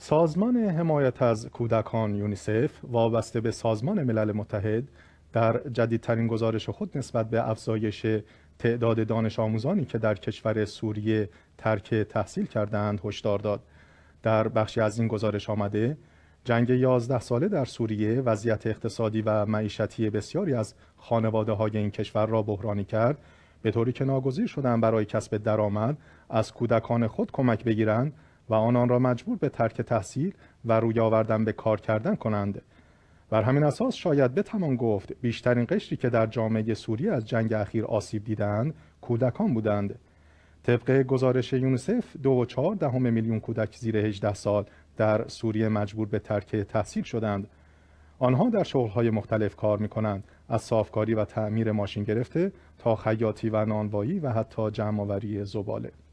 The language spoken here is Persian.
سازمان حمایت از کودکان یونیسف وابسته به سازمان ملل متحد در جدیدترین گزارش خود نسبت به افزایش تعداد دانش آموزانی که در کشور سوریه ترک تحصیل کردند هشدار داد در بخشی از این گزارش آمده جنگ 11 ساله در سوریه وضعیت اقتصادی و معیشتی بسیاری از خانواده های این کشور را بحرانی کرد به طوری که ناگزیر شدند برای کسب درآمد از کودکان خود کمک بگیرند و آنان را مجبور به ترک تحصیل و روی آوردن به کار کردن کنند بر همین اساس شاید بتوان گفت بیشترین قشری که در جامعه سوریه از جنگ اخیر آسیب دیدند کودکان بودند طبق گزارش یونسف دو و چهار دهم میلیون کودک زیر 18 سال در سوریه مجبور به ترک تحصیل شدند آنها در شغلهای مختلف کار می کنند از صافکاری و تعمیر ماشین گرفته تا خیاطی و نانوایی و حتی جمعآوری زباله